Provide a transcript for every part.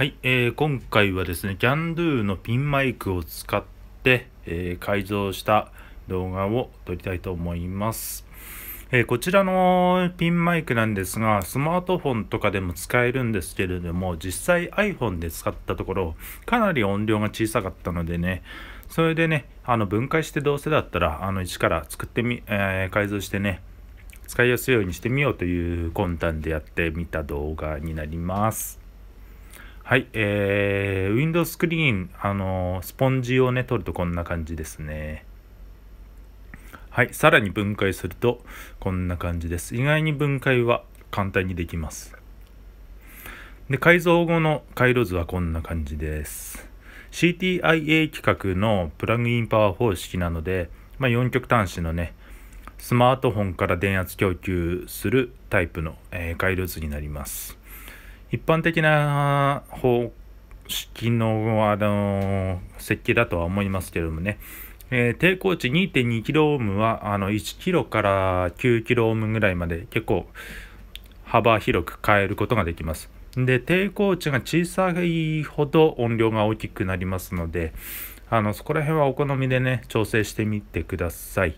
はい、えー、今回はですね、CanDo のピンマイクを使って、えー、改造した動画を撮りたいと思います、えー、こちらのピンマイクなんですが、スマートフォンとかでも使えるんですけれども、実際 iPhone で使ったところ、かなり音量が小さかったのでね、それでね、あの分解してどうせだったら、あの一から作ってみ、えー、改造してね、使いやすいようにしてみようという魂胆でやってみた動画になります。はい、えー、ウィンドウスクリーン、あのスポンジをね、取るとこんな感じですね。はい、さらに分解するとこんな感じです。意外に分解は簡単にできます。で、改造後の回路図はこんな感じです。CTIA 規格のプラグインパワー方式なので、まあ、4極端子のね、スマートフォンから電圧供給するタイプの、えー、回路図になります。一般的な方式のあの設計だとは思いますけどもね、えー、抵抗値 2.2kΩ はあの 1kg から 9kΩ ぐらいまで結構幅広く変えることができます。で抵抗値が小さいほど音量が大きくなりますのであのそこら辺はお好みでね調整してみてください。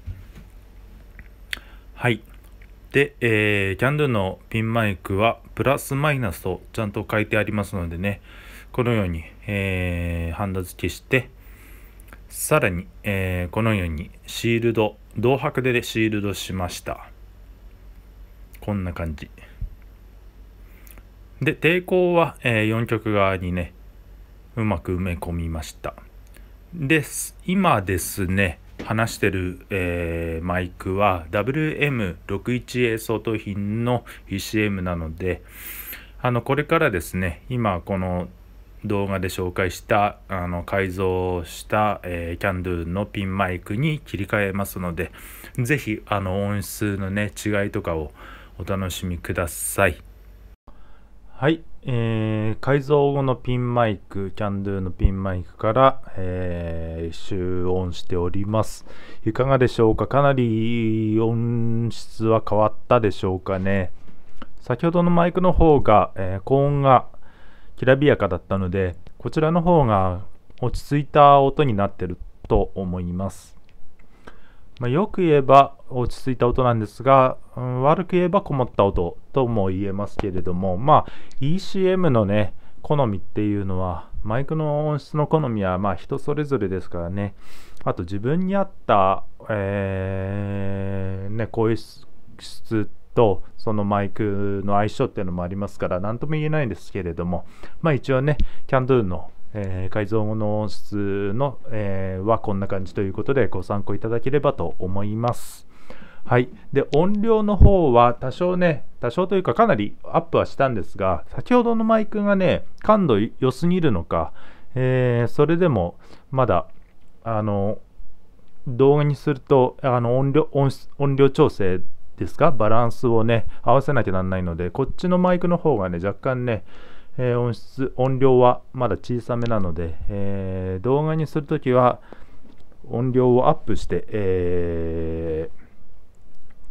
はいで、えー、キャンドゥのピンマイクはプラスマイナスとちゃんと書いてありますのでね、このように、えー、ハンダ付けして、さらに、えー、このようにシールド、銅箔でシールドしました。こんな感じ。で、抵抗は、えー、4曲側にね、うまく埋め込みました。で、す今ですね、話してる、えー、マイクは WM61A 相当品の ECM なのであのこれからですね今この動画で紹介したあの改造した、えー、キャンドゥのピンマイクに切り替えますので是非あの音質のね違いとかをお楽しみください。はいえー、改造後のピンマイク、CanDo のピンマイクから、えー、集音しております。いかがでしょうかかなり音質は変わったでしょうかね。先ほどのマイクの方が、えー、高音がきらびやかだったので、こちらの方が落ち着いた音になってると思います。まあ、よく言えば落ち着いた音なんですが、うん、悪く言えばこもった音とも言えますけれども、まあ、ECM のね、好みっていうのは、マイクの音質の好みはまあ人それぞれですからね、あと自分に合った、えー、ね、声質とそのマイクの相性っていうのもありますから、何とも言えないんですけれども、まあ一応ね、キャンドゥのえー、改造後の音質の、えー、はこんな感じということでご参考いただければと思います。はい、で音量の方は多少ね、多少というかかなりアップはしたんですが、先ほどのマイクがね、感度良すぎるのか、えー、それでもまだ、あの、動画にするとあの音量音量調整ですか、バランスをね、合わせなきゃなんないので、こっちのマイクの方がね、若干ね、えー、音質、音量はまだ小さめなので、えー、動画にするときは音量をアップして、えー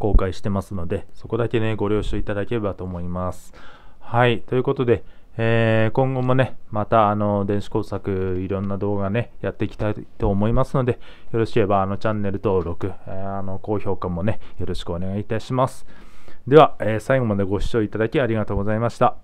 公開してますので、そこだけね、ご了承いただければと思います。はい、ということで、えー、今後もね、またあの電子工作、いろんな動画ね、やっていきたいと思いますので、よろしければあのチャンネル登録、えー、あの高評価もね、よろしくお願いいたします。では、えー、最後までご視聴いただきありがとうございました。